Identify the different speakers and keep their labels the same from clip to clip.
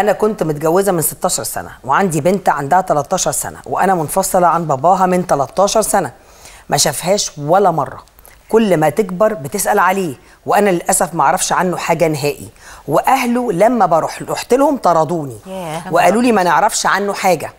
Speaker 1: انا كنت متجوزه من 16 سنه وعندي بنت عندها 13 سنه وانا منفصله عن باباها من 13 سنه ما شافهاش ولا مره كل ما تكبر بتسال عليه وانا للاسف ما اعرفش عنه حاجه نهائي واهله لما بروح رحت لهم طردوني وقالوا لي ما نعرفش عنه حاجه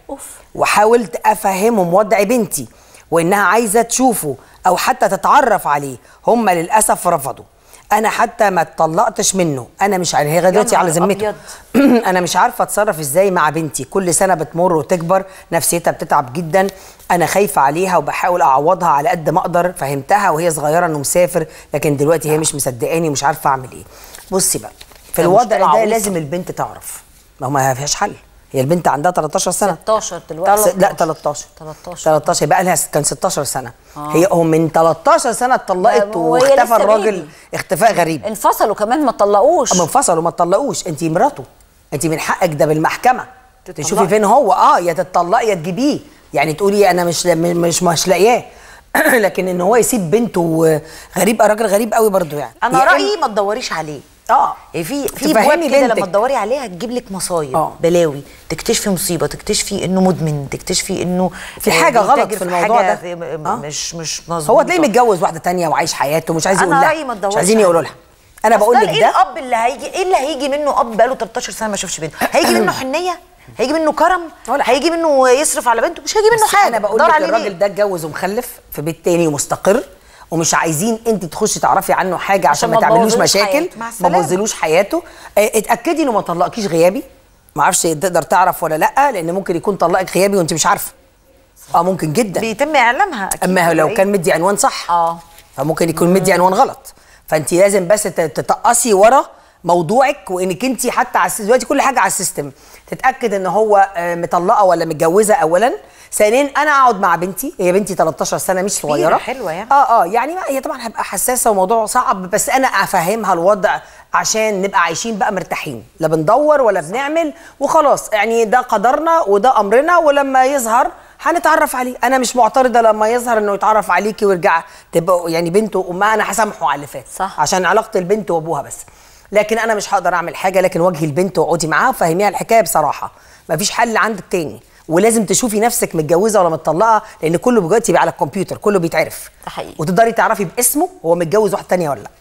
Speaker 1: وحاولت افهمهم وضع بنتي وانها عايزه تشوفه او حتى تتعرف عليه هم للاسف رفضوا انا حتى ما اتطلقتش منه انا مش عارفه هي دلوقتي على ذمته انا مش عارفه اتصرف ازاي مع بنتي كل سنه بتمر وتكبر نفسيتها بتتعب جدا انا خايفه عليها وبحاول اعوضها على قد ما اقدر فهمتها وهي صغيره انه مسافر لكن دلوقتي هي مش مصدقاني ومش عارفه اعمل ايه بصي بقى في الوضع ده لازم البنت تعرف ما هو ما فيهاش حل هي البنت عندها 13 سنه 16 دلوقتي لا 13 13 13 بقى لها كان 16 سنه آه. هي هم من 13 سنه اتطلقت واختفى الراجل اختفاء غريب انفصلوا كمان ما اتطلقوش ما انفصلوا ما اتطلقوش انت مراته انت من حقك ده بالمحكمه تتطلق. تشوفي فين هو اه يا تتطلقي يا تجيبيه يعني تقولي انا مش مش مش لاقياه لكن ان هو يسيب بنته غريب راجل غريب قوي برضو يعني انا يعني رايي ما تدوريش عليه اه يعني في في بوابه كده لما تدوري عليها تجيب لك مصايب آه. بلاوي تكتشفي مصيبه تكتشفي انه مدمن تكتشفي انه في حاجه آه، غلط في الموضوع ده آه. مش مش مظبوط هو تلاقيه متجوز واحده تانية وعايش حياته مش عايز يقول لها مش عايزين يقولوا لها
Speaker 2: انا بقول لك ده ايه الاب
Speaker 1: اللي هيجي ايه اللي هيجي منه اب بقاله 13 سنه ما شافش بنته هيجي منه حنيه هيجي منه كرم ولا هيجي منه يصرف على بنته مش هيجي منه حاجه انا بقول لك الراجل ده اتجوز ومخلف في بيت تاني ومستقر ومش عايزين انت تخشي تعرفي عنه حاجه عشان, ما تعملوش مشاكل ما بوظلوش حياته آه، اتاكدي انه ما طلقكيش غيابي ما اعرفش تقدر تعرف ولا لا لان ممكن يكون طلقك غيابي وانت مش عارفه اه ممكن جدا بيتم اعلامها اكيد اما لو كان مدي عنوان صح اه فممكن يكون مدي عنوان غلط فانت لازم بس تتقصي ورا موضوعك وانك انت حتى على دلوقتي كل حاجه على السيستم تتاكد ان هو آه، مطلقه ولا متجوزه اولا ثانيا انا اقعد مع بنتي هي بنتي 13 سنه مش صغيره حلوه يعني اه اه يعني هي طبعا هبقى حساسه وموضوع صعب بس انا افهمها الوضع عشان نبقى عايشين بقى مرتاحين لا بندور ولا بنعمل وخلاص يعني ده قدرنا وده امرنا ولما يظهر هنتعرف عليه انا مش معترضه لما يظهر انه يتعرف عليكي ويرجع تبقى يعني بنته وامها انا هسامحه على اللي فات عشان علاقه البنت وابوها بس لكن انا مش هقدر اعمل حاجه لكن وجهي البنت واقعدي معاها وفهميها الحكايه بصراحه مفيش حل عندك تاني ولازم تشوفي نفسك متجوزه ولا متطلقه لان كله دلوقتي على الكمبيوتر كله بيتعرف حقيقي وتقدري تعرفي باسمه هو متجوز واحده ثانيه ولا لا